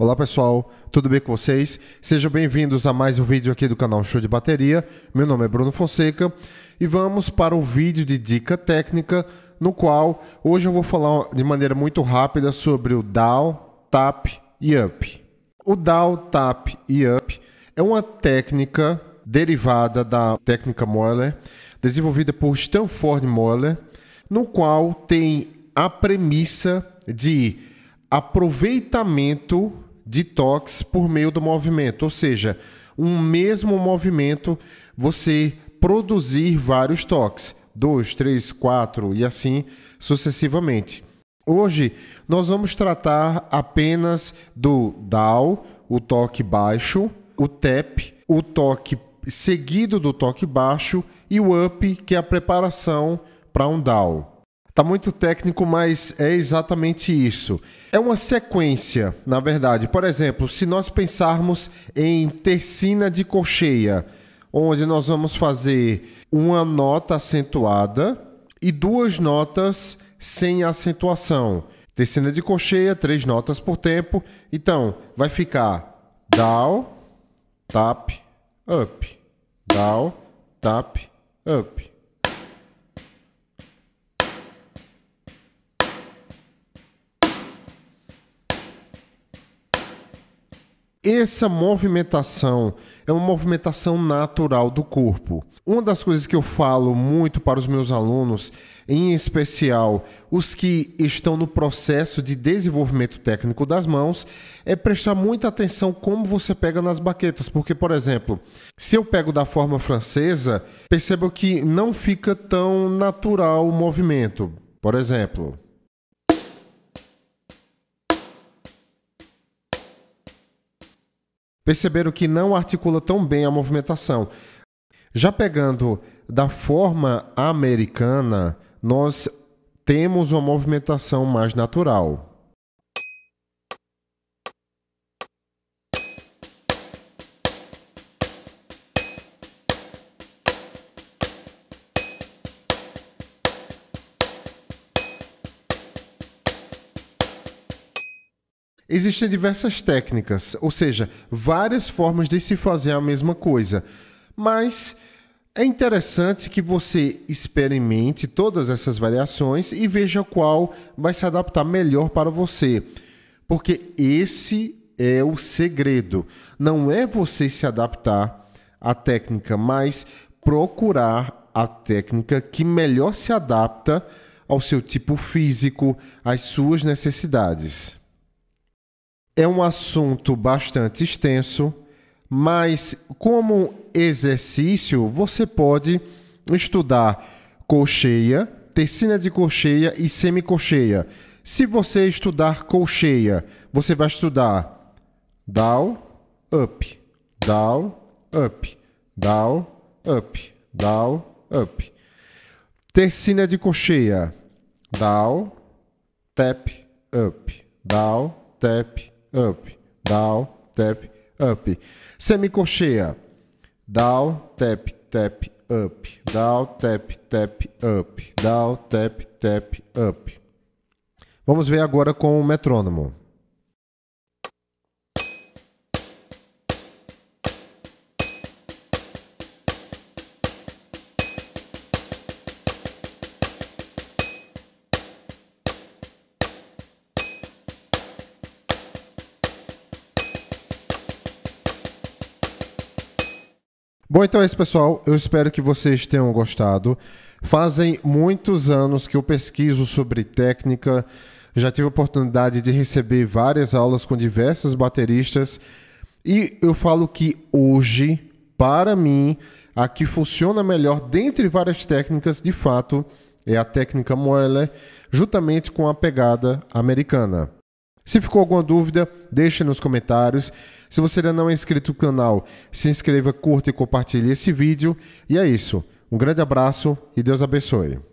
Olá pessoal, tudo bem com vocês? Sejam bem-vindos a mais um vídeo aqui do canal Show de Bateria. Meu nome é Bruno Fonseca e vamos para o vídeo de dica técnica, no qual hoje eu vou falar de maneira muito rápida sobre o Down, Tap e Up. O Down, Tap e Up é uma técnica derivada da técnica Moeller, desenvolvida por Stanford Moeller, no qual tem a premissa de aproveitamento detox por meio do movimento, ou seja, um mesmo movimento você produzir vários toques, dois, três, quatro e assim sucessivamente. Hoje nós vamos tratar apenas do down, o toque baixo, o tap, o toque seguido do toque baixo e o up, que é a preparação para um down. Tá muito técnico, mas é exatamente isso. É uma sequência, na verdade. Por exemplo, se nós pensarmos em tercina de cocheia onde nós vamos fazer uma nota acentuada e duas notas sem acentuação. Tercina de cocheia três notas por tempo. Então, vai ficar down, tap, up. Down, tap, up. Essa movimentação é uma movimentação natural do corpo. Uma das coisas que eu falo muito para os meus alunos, em especial os que estão no processo de desenvolvimento técnico das mãos, é prestar muita atenção como você pega nas baquetas, porque por exemplo, se eu pego da forma francesa, percebo que não fica tão natural o movimento. Por exemplo, perceberam que não articula tão bem a movimentação. Já pegando da forma americana, nós temos uma movimentação mais natural. Existem diversas técnicas, ou seja, várias formas de se fazer a mesma coisa, mas é interessante que você experimente todas essas variações e veja qual vai se adaptar melhor para você, porque esse é o segredo. Não é você se adaptar à técnica, mas procurar a técnica que melhor se adapta ao seu tipo físico, às suas necessidades. É um assunto bastante extenso, mas como exercício, você pode estudar colcheia, tercina de colcheia e semicolcheia. Se você estudar colcheia, você vai estudar down, up, down, up, down, up, down, up. Tercina de colcheia, down, tap, up, down, tap, up, down, tap, up. Semicolcheia, down, tap, tap, up, down, tap, tap, up, down, tap, tap, up. Vamos ver agora com o metrônomo. Bom, então é isso, pessoal. Eu espero que vocês tenham gostado. Fazem muitos anos que eu pesquiso sobre técnica. Já tive a oportunidade de receber várias aulas com diversos bateristas. E eu falo que hoje, para mim, a que funciona melhor dentre várias técnicas, de fato, é a técnica Moeller, juntamente com a pegada americana. Se ficou alguma dúvida, deixe nos comentários. Se você ainda não é inscrito no canal, se inscreva, curta e compartilhe esse vídeo. E é isso. Um grande abraço e Deus abençoe.